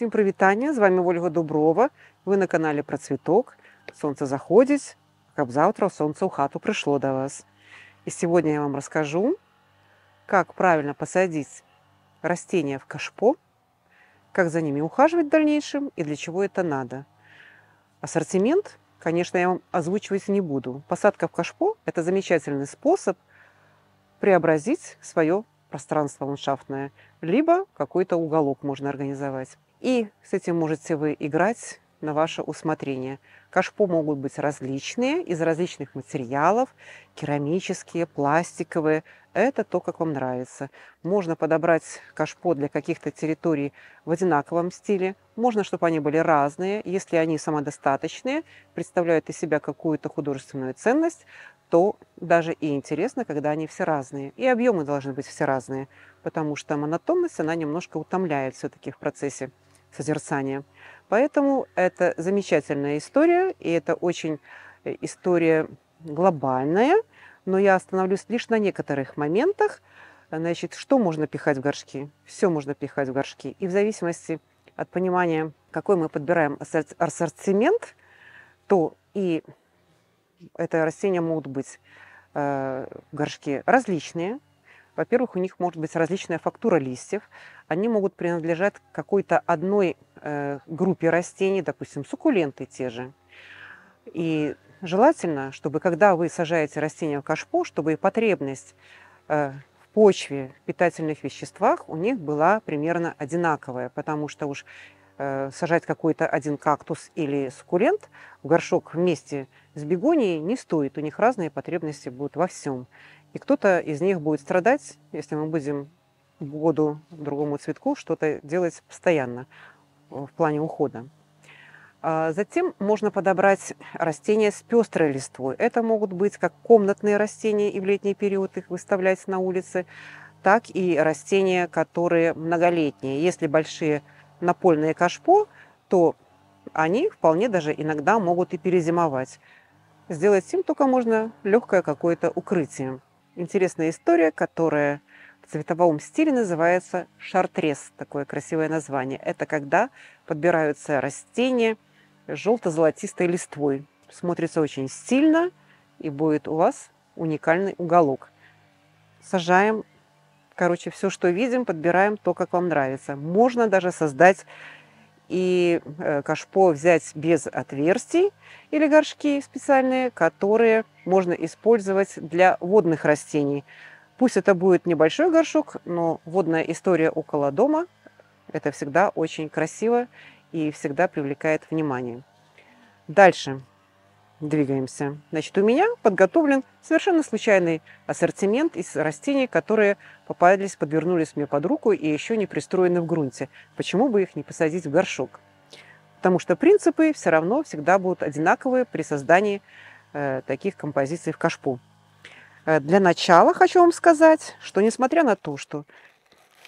Всім прывітання з вами Ольга Дуброва вы на канале Про цвіток солнце заходзіць каб завтра солнце у хату прышло до вас и сегодня я вам расскажу как правильно посадить растения в кашпо как за ними ухаживать в дальнейшем и для чего это надо ассортимент конечно я вам озвучивать не буду посадка в кашпо это замечательный способ преобразить свое пространство ландшафтное либо какой-то уголок можно организовать и с этим можете вы играть на ваше усмотрение. Кашпо могут быть различные, из различных материалов, керамические, пластиковые. Это то, как вам нравится. Можно подобрать кашпо для каких-то территорий в одинаковом стиле. Можно, чтобы они были разные. Если они самодостаточные, представляют из себя какую-то художественную ценность, то даже и интересно, когда они все разные. И объемы должны быть все разные, потому что монотонность, она немножко утомляет все-таки в процессе созерцания. Поэтому это замечательная история, и это очень э, история глобальная, но я остановлюсь лишь на некоторых моментах. Значит, что можно пихать в горшки? Все можно пихать в горшки. И в зависимости от понимания, какой мы подбираем ассортимент, то и это растения могут быть в э, горшке различные – во-первых, у них может быть различная фактура листьев. Они могут принадлежать какой-то одной э, группе растений, допустим, суккуленты те же. И желательно, чтобы когда вы сажаете растение в кашпо, чтобы потребность э, в почве в питательных веществах у них была примерно одинаковая, потому что уж э, сажать какой-то один кактус или суккулент в горшок вместе с бегонией не стоит. У них разные потребности будут во всем. И кто-то из них будет страдать, если мы будем году другому цветку что-то делать постоянно э, в плане ухода. А затем можно подобрать растения с пестрой листвой. Это могут быть как комнатные растения, и в летний период их выставлять на улице, так и растения, которые многолетние. Если большие напольные кашпо, то они вполне даже иногда могут и перезимовать. Сделать им только можно легкое какое-то укрытие интересная история, которая в цветовом стиле называется шартрес, такое красивое название. Это когда подбираются растения желто-золотистой листвой. Смотрится очень стильно и будет у вас уникальный уголок. Сажаем, короче, все, что видим, подбираем то, как вам нравится. Можно даже создать и э, кашпо взять без отверстий или горшки специальные, которые можно использовать для водных растений. Пусть это будет небольшой горшок, но водная история около дома – это всегда очень красиво и всегда привлекает внимание. Дальше. Двигаемся. Значит, у меня подготовлен совершенно случайный ассортимент из растений, которые попались, подвернулись мне под руку и еще не пристроены в грунте. Почему бы их не посадить в горшок? Потому что принципы все равно всегда будут одинаковые при создании э, таких композиций в кашпу. Э, для начала хочу вам сказать, что несмотря на то, что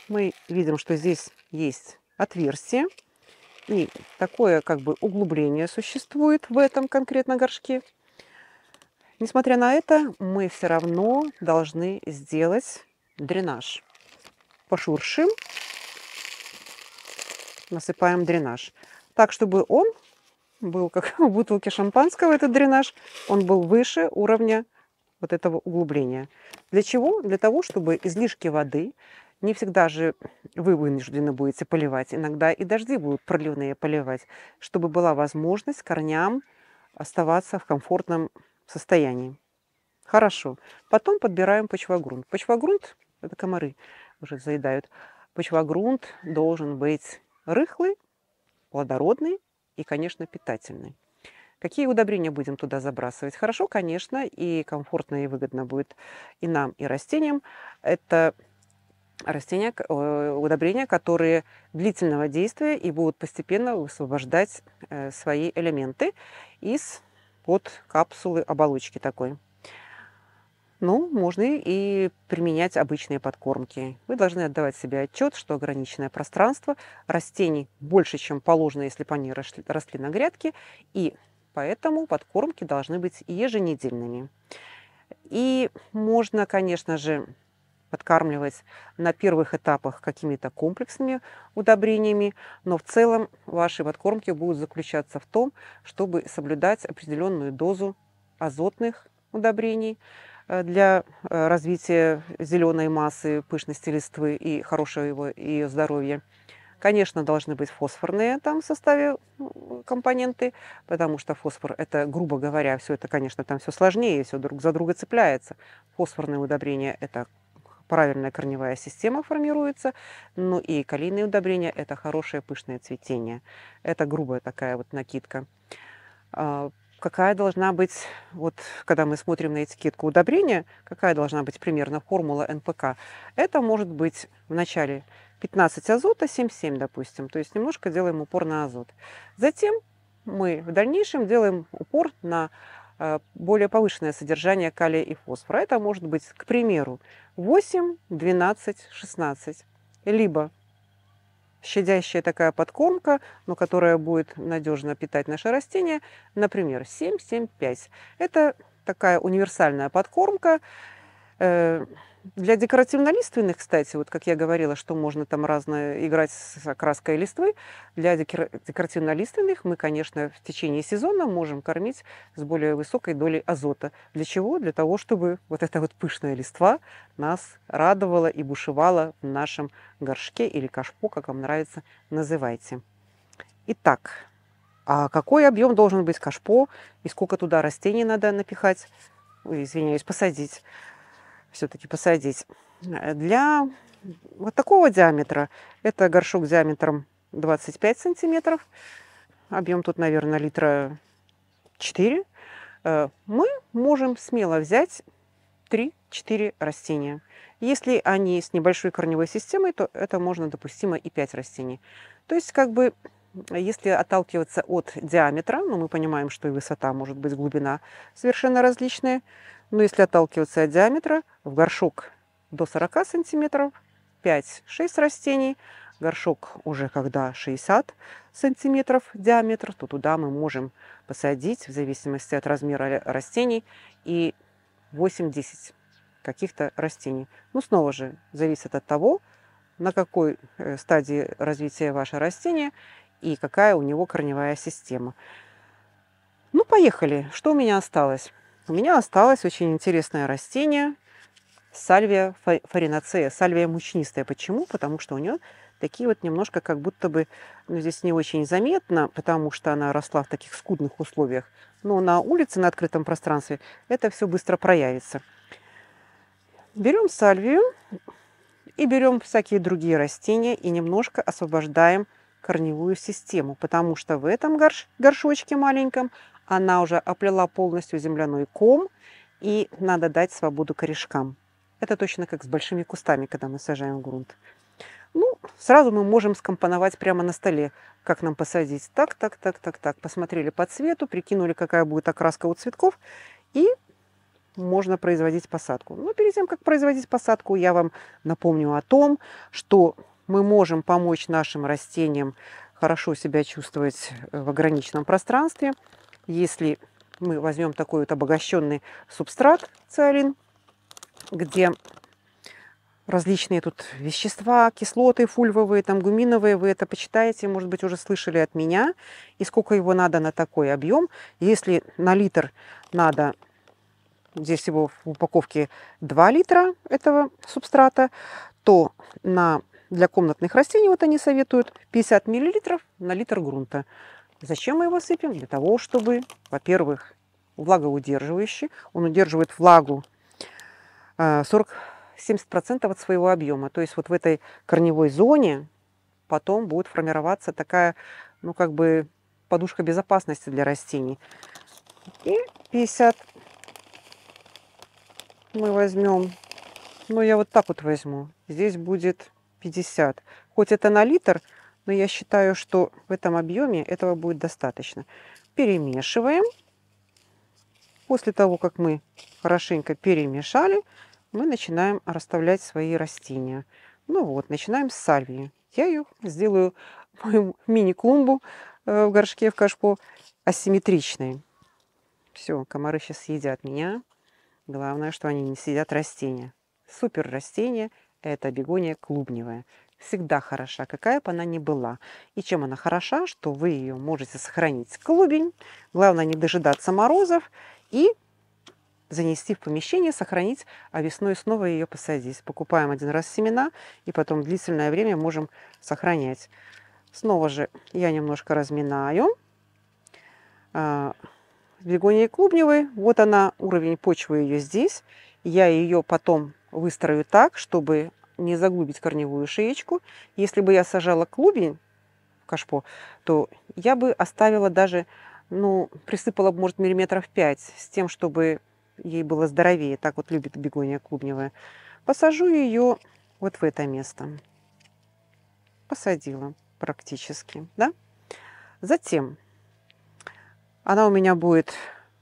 мы видим, что здесь есть отверстие, и такое как бы углубление существует в этом конкретно горшке. Несмотря на это, мы все равно должны сделать дренаж. Пошуршим, насыпаем дренаж. Так, чтобы он был как в бутылке шампанского, этот дренаж, он был выше уровня вот этого углубления. Для чего? Для того, чтобы излишки воды, не всегда же вы вынуждены будете поливать. Иногда и дожди будут проливные поливать, чтобы была возможность корням оставаться в комфортном состоянии. Хорошо. Потом подбираем почвогрунт. Почвогрунт, это комары уже заедают, почвогрунт должен быть рыхлый, плодородный и, конечно, питательный. Какие удобрения будем туда забрасывать? Хорошо, конечно, и комфортно и выгодно будет и нам, и растениям. Это растения, э, удобрения, которые длительного действия и будут постепенно высвобождать э, свои элементы из под капсулы оболочки такой. Ну, можно и применять обычные подкормки. Вы должны отдавать себе отчет, что ограниченное пространство растений больше, чем положено, если бы они росли на грядке, и поэтому подкормки должны быть еженедельными. И можно, конечно же, подкармливать на первых этапах какими-то комплексными удобрениями, но в целом ваши подкормки будут заключаться в том, чтобы соблюдать определенную дозу азотных удобрений э, для э, развития зеленой массы, пышности листвы и хорошего его, ее здоровья. Конечно, должны быть фосфорные там в составе компоненты, потому что фосфор – это, грубо говоря, все это, конечно, там все сложнее, все друг за друга цепляется. Фосфорные удобрения – это правильная корневая система формируется. Ну и калийные удобрения – это хорошее пышное цветение. Это грубая такая вот накидка. А, какая должна быть, вот когда мы смотрим на этикетку удобрения, какая должна быть примерно формула НПК? Это может быть в начале 15 азота, 7,7, допустим. То есть немножко делаем упор на азот. Затем мы в дальнейшем делаем упор на Э, более повышенное содержание калия и фосфора. Это может быть, к примеру, 8, 12, 16. Либо щадящая такая подкормка, но которая будет надежно питать наше растение, например, 7, 7, 5. Это такая универсальная подкормка, э, для декоративно-лиственных, кстати, вот как я говорила, что можно там разно играть с окраской листвы, для декоративно-лиственных мы, конечно, в течение сезона можем кормить с более высокой долей азота. Для чего? Для того, чтобы вот эта вот пышная листва нас радовала и бушевала в нашем горшке или кашпо, как вам нравится, называйте. Итак, а какой объем должен быть кашпо и сколько туда растений надо напихать, извиняюсь, посадить – все-таки посадить. Для вот такого диаметра, это горшок диаметром 25 сантиметров, объем тут, наверное, литра 4, э, мы можем смело взять 3-4 растения. Если они с небольшой корневой системой, то это можно допустимо и 5 растений. То есть как бы если отталкиваться от диаметра, ну, мы понимаем, что и высота может быть, глубина совершенно различные но ну, если отталкиваться от диаметра, в горшок до 40 сантиметров 5-6 растений, горшок уже когда 60 сантиметров диаметр, то туда мы можем посадить в зависимости от размера растений и 8-10 каких-то растений. Но ну, снова же зависит от того, на какой э, стадии развития ваше растение и какая у него корневая система. Ну, поехали. Что у меня осталось? у меня осталось очень интересное растение сальвия фаринацея, сальвия мучнистая. Почему? Потому что у нее такие вот немножко как будто бы, ну, здесь не очень заметно, потому что она росла в таких скудных условиях, но на улице, на открытом пространстве это все быстро проявится. Берем сальвию и берем всякие другие растения и немножко освобождаем корневую систему, потому что в этом горш, горшочке маленьком она уже оплела полностью земляной ком, и надо дать свободу корешкам. Это точно как с большими кустами, когда мы сажаем в грунт. Ну, сразу мы можем скомпоновать прямо на столе, как нам посадить. Так, так, так, так, так. Посмотрели по цвету, прикинули, какая будет окраска у цветков, и можно производить посадку. Но перед тем, как производить посадку, я вам напомню о том, что мы можем помочь нашим растениям хорошо себя чувствовать э, в ограниченном пространстве – если мы возьмем такой вот обогащенный субстрат циалин, где различные тут вещества, кислоты фульвовые, там гуминовые, вы это почитаете, может быть, уже слышали от меня, и сколько его надо на такой объем. Если на литр надо, здесь его в упаковке 2 литра этого субстрата, то на, для комнатных растений, вот они советуют, 50 миллилитров на литр грунта. Зачем мы его сыпем? Для того, чтобы, во-первых, влагоудерживающий, он удерживает влагу 40-70% э, от своего объема. То есть вот в этой корневой зоне потом будет формироваться такая, ну как бы подушка безопасности для растений. И 50 мы возьмем, ну я вот так вот возьму, здесь будет 50. Хоть это на литр, но я считаю, что в этом объеме этого будет достаточно. Перемешиваем. После того, как мы хорошенько перемешали, мы начинаем расставлять свои растения. Ну вот, начинаем с сальвии. Я ее сделаю, мою мини-клумбу э, в горшке в кашпо, асимметричной. Все, комары сейчас съедят меня. Главное, что они не съедят растения. Супер растение – это бегония клубневая всегда хороша, какая бы она ни была. И чем она хороша, что вы ее можете сохранить в клубень, главное не дожидаться морозов и занести в помещение, сохранить, а весной снова ее посадить. Покупаем один раз семена и потом длительное время можем сохранять. Снова же я немножко разминаю. Бегония а, клубневой, вот она, уровень почвы ее здесь. Я ее потом выстрою так, чтобы не заглубить корневую шеечку. Если бы я сажала клубень в кашпо, то я бы оставила даже, ну, присыпала бы, может, миллиметров 5, с тем, чтобы ей было здоровее. Так вот любит бегония клубневая. Посажу ее вот в это место. Посадила практически, да? Затем она у меня будет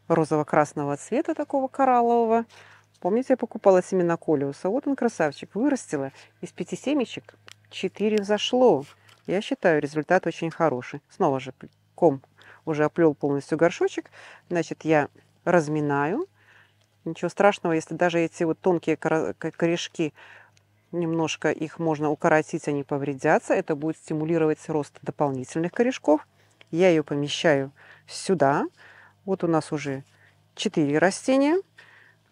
розово-красного цвета, такого кораллового. Помните, я покупала семена колиуса? Вот он красавчик, вырастила. Из пяти семечек четыре взошло. Я считаю, результат очень хороший. Снова же ком уже оплел полностью горшочек. Значит, я разминаю. Ничего страшного, если даже эти вот тонкие корешки, немножко их можно укоротить, они повредятся. Это будет стимулировать рост дополнительных корешков. Я ее помещаю сюда. Вот у нас уже четыре растения –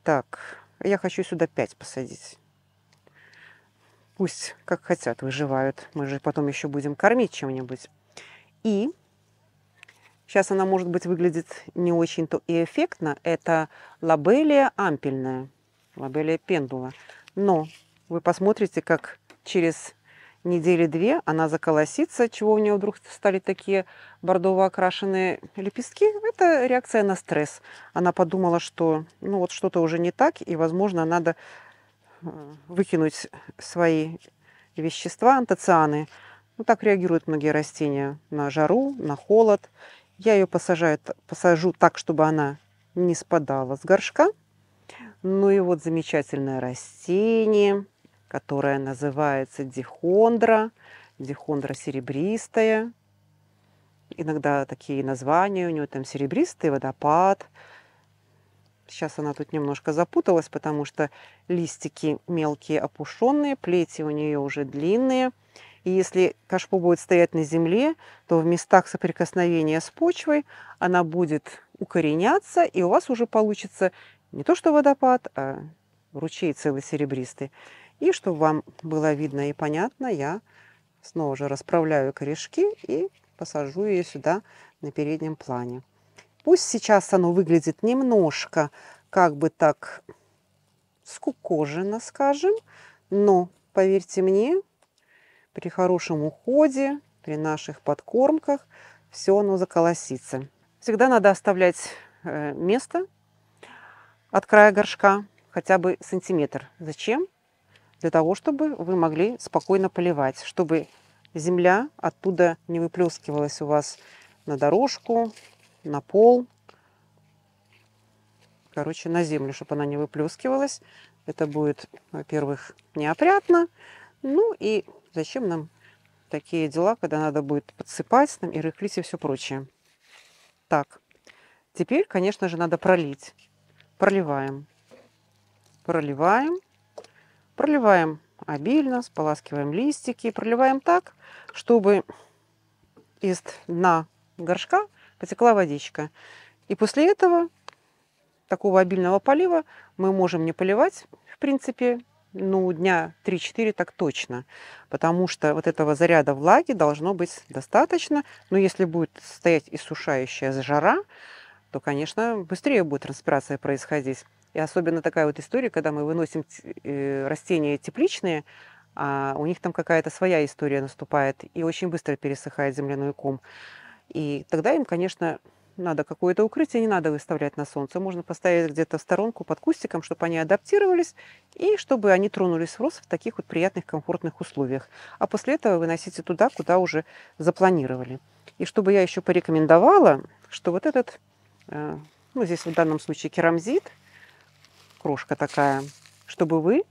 так, я хочу сюда пять посадить. Пусть как хотят выживают. Мы же потом еще будем кормить чем-нибудь. И сейчас она, может быть, выглядит не очень-то и эффектно. Это лабелия ампельная, лабелия пендула. Но вы посмотрите, как через недели две она заколосится, чего у нее вдруг стали такие бордово окрашенные лепестки. Это реакция на стресс. Она подумала, что ну вот что-то уже не так, и, возможно, надо э, выкинуть свои вещества, антоцианы. Ну, так реагируют многие растения на жару, на холод. Я ее посажаю, посажу так, чтобы она не спадала с горшка. Ну и вот замечательное растение – которая называется дихондра, дихондра серебристая. Иногда такие названия у нее там серебристый водопад. Сейчас она тут немножко запуталась, потому что листики мелкие опушенные, плети у нее уже длинные. И если кашпо будет стоять на земле, то в местах соприкосновения с почвой она будет укореняться, и у вас уже получится не то что водопад, а ручей целый серебристый. И чтобы вам было видно и понятно, я снова же расправляю корешки и посажу ее сюда на переднем плане. Пусть сейчас оно выглядит немножко как бы так скукожено, скажем, но, поверьте мне, при хорошем уходе, при наших подкормках все оно заколосится. Всегда надо оставлять э, место от края горшка хотя бы сантиметр. Зачем? для того, чтобы вы могли спокойно поливать, чтобы земля оттуда не выплескивалась у вас на дорожку, на пол, короче, на землю, чтобы она не выплескивалась. Это будет, во-первых, неопрятно. Ну и зачем нам такие дела, когда надо будет подсыпать нам и рыхлить и все прочее. Так, теперь, конечно же, надо пролить. Проливаем. Проливаем. Проливаем обильно, споласкиваем листики. Проливаем так, чтобы из дна горшка потекла водичка. И после этого, такого обильного полива, мы можем не поливать, в принципе, ну, дня 3-4 так точно, потому что вот этого заряда влаги должно быть достаточно. Но если будет стоять иссушающая жара, то, конечно, быстрее будет транспирация происходить. И особенно такая вот история, когда мы выносим э, растения тепличные, а у них там какая-то своя история наступает, и очень быстро пересыхает земляной ком. И тогда им, конечно, надо какое-то укрытие, не надо выставлять на солнце. Можно поставить где-то в сторонку под кустиком, чтобы они адаптировались и чтобы они тронулись в рост в таких вот приятных, комфортных условиях. А после этого выносите туда, куда уже запланировали. И чтобы я еще порекомендовала, что вот этот, э, ну здесь в данном случае керамзит, крошка такая, чтобы вы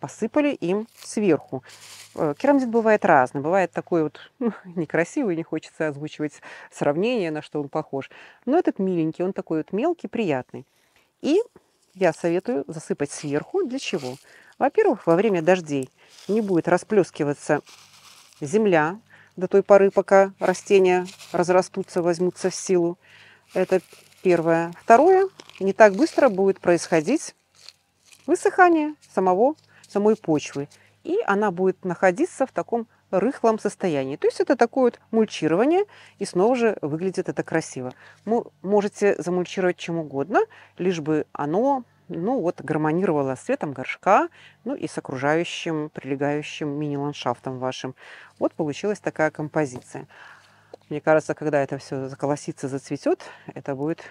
посыпали им сверху. Э, керамзит бывает разный. Бывает такой вот ну, некрасивый, не хочется озвучивать сравнение, на что он похож. Но этот миленький, он такой вот мелкий, приятный. И я советую засыпать сверху. Для чего? Во-первых, во время дождей не будет расплескиваться земля до той поры, пока растения разрастутся, возьмутся в силу. Это первое. Второе, не так быстро будет происходить высыхание самого, самой почвы. И она будет находиться в таком рыхлом состоянии. То есть это такое вот мульчирование, и снова же выглядит это красиво. Вы можете замульчировать чем угодно, лишь бы оно ну вот, гармонировало с цветом горшка, ну и с окружающим, прилегающим мини-ландшафтом вашим. Вот получилась такая композиция. Мне кажется, когда это все заколосится, зацветет, это будет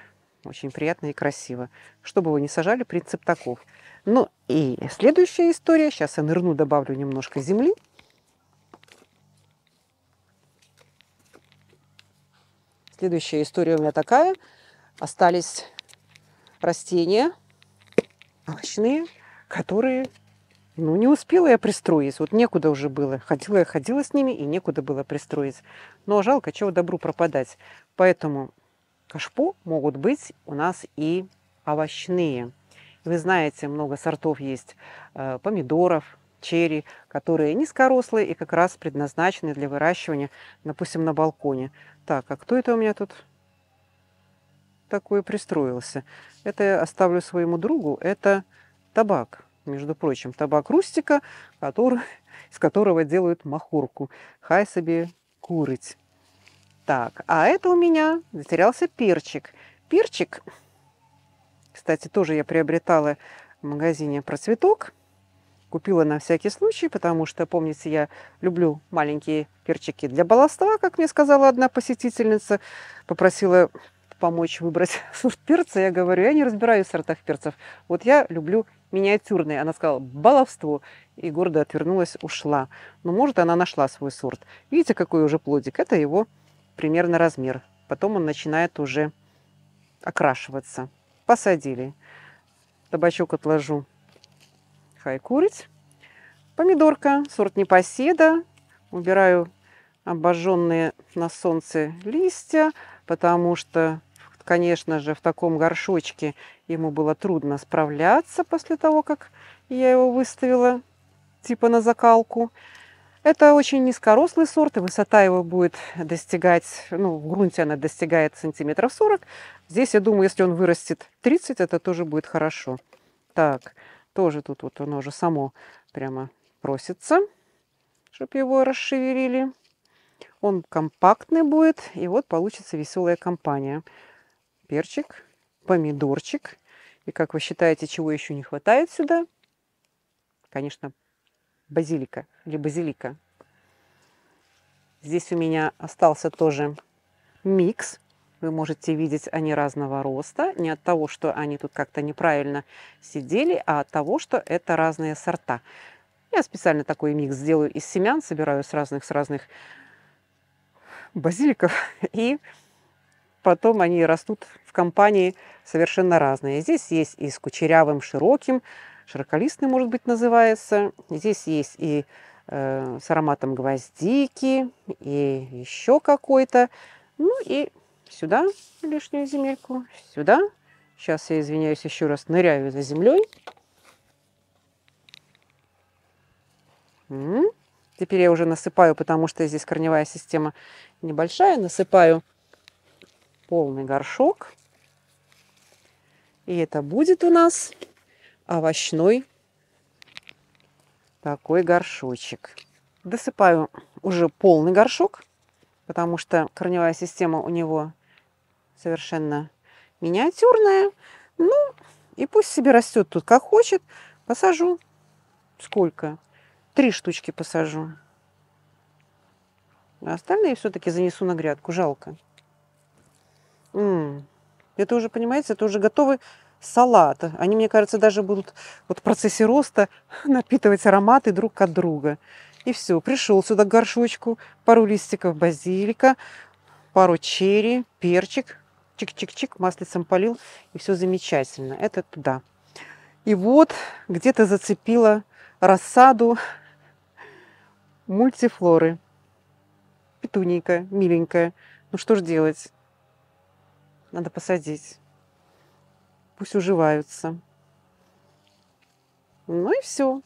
очень приятно и красиво. Чтобы вы не сажали, принцип таков. Ну и следующая история. Сейчас я нырну, добавлю немножко земли. Следующая история у меня такая. Остались растения овощные, которые ну, не успела я пристроить. Вот некуда уже было. Ходила я, ходила с ними, и некуда было пристроить. Но жалко, чего добру пропадать. Поэтому кашпо могут быть у нас и овощные. Вы знаете, много сортов есть э, помидоров, черри, которые низкорослые и как раз предназначены для выращивания, допустим, на балконе. Так, а кто это у меня тут такой пристроился? Это я оставлю своему другу. Это табак, между прочим, табак рустика, который, из которого делают махорку. Хай себе курить. Так, а это у меня затерялся перчик. Перчик, кстати, тоже я приобретала в магазине «Процветок». Купила на всякий случай, потому что, помните, я люблю маленькие перчики для баловства, как мне сказала одна посетительница. Попросила помочь выбрать сорт перца. Я говорю, я не разбираюсь в сортах перцев. Вот я люблю миниатюрные. Она сказала, баловство. И гордо отвернулась, ушла. Но, может, она нашла свой сорт. Видите, какой уже плодик? Это его примерно размер. Потом он начинает уже окрашиваться. Посадили. Табачок отложу. Хай курить. Помидорка, сорт непоседа. Убираю обожженные на солнце листья, потому что, конечно же, в таком горшочке ему было трудно справляться после того, как я его выставила типа на закалку. Это очень низкорослый сорт, и высота его будет достигать, ну, в грунте она достигает сантиметров 40. Здесь, я думаю, если он вырастет 30, это тоже будет хорошо. Так, тоже тут вот оно уже само прямо просится, чтобы его расшевелили. Он компактный будет, и вот получится веселая компания. Перчик, помидорчик. И как вы считаете, чего еще не хватает сюда? Конечно, базилика или базилика. Здесь у меня остался тоже микс. Вы можете видеть, они разного роста. Не от того, что они тут как-то неправильно сидели, а от того, что это разные сорта. Я специально такой микс сделаю из семян, собираю с разных, с разных базиликов. И потом они растут в компании совершенно разные. Здесь есть и с кучерявым, широким, широколистный, может быть, называется. Здесь есть и э, с ароматом гвоздики, и еще какой-то. Ну и сюда лишнюю земельку, сюда. Сейчас я, извиняюсь, еще раз ныряю за землей. Теперь я уже насыпаю, потому что здесь корневая система небольшая. Насыпаю полный горшок. И это будет у нас овощной такой горшочек. Досыпаю уже полный горшок, потому что корневая система у него совершенно миниатюрная. Ну, и пусть себе растет тут как хочет. Посажу сколько? Три штучки посажу. А остальные все-таки занесу на грядку. Жалко. М -м. Это уже, понимаете, это уже готовый салат, Они, мне кажется, даже будут вот в процессе роста напитывать ароматы друг от друга. И все, пришел сюда к горшочку, пару листиков базилика, пару черри, перчик, чик-чик-чик, маслицем полил, и все замечательно. Это туда. И вот где-то зацепила рассаду мультифлоры. Петуненькая, миленькая. Ну что ж делать? Надо посадить пусть уживаются. Ну и все.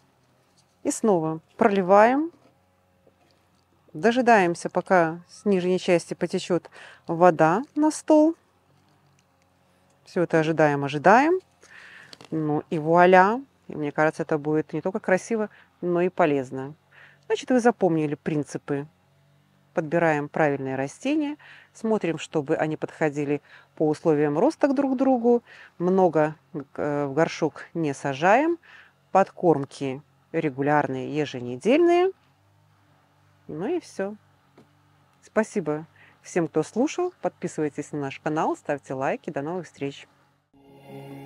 И снова проливаем. Дожидаемся, пока с нижней части потечет вода на стол. Все это ожидаем, ожидаем. Ну и вуаля. И мне кажется, это будет не только красиво, но и полезно. Значит, вы запомнили принципы подбираем правильные растения, смотрим, чтобы они подходили по условиям роста к друг другу, много э, в горшок не сажаем, подкормки регулярные, еженедельные. Ну и все. Спасибо всем, кто слушал. Подписывайтесь на наш канал, ставьте лайки. До новых встреч! thank you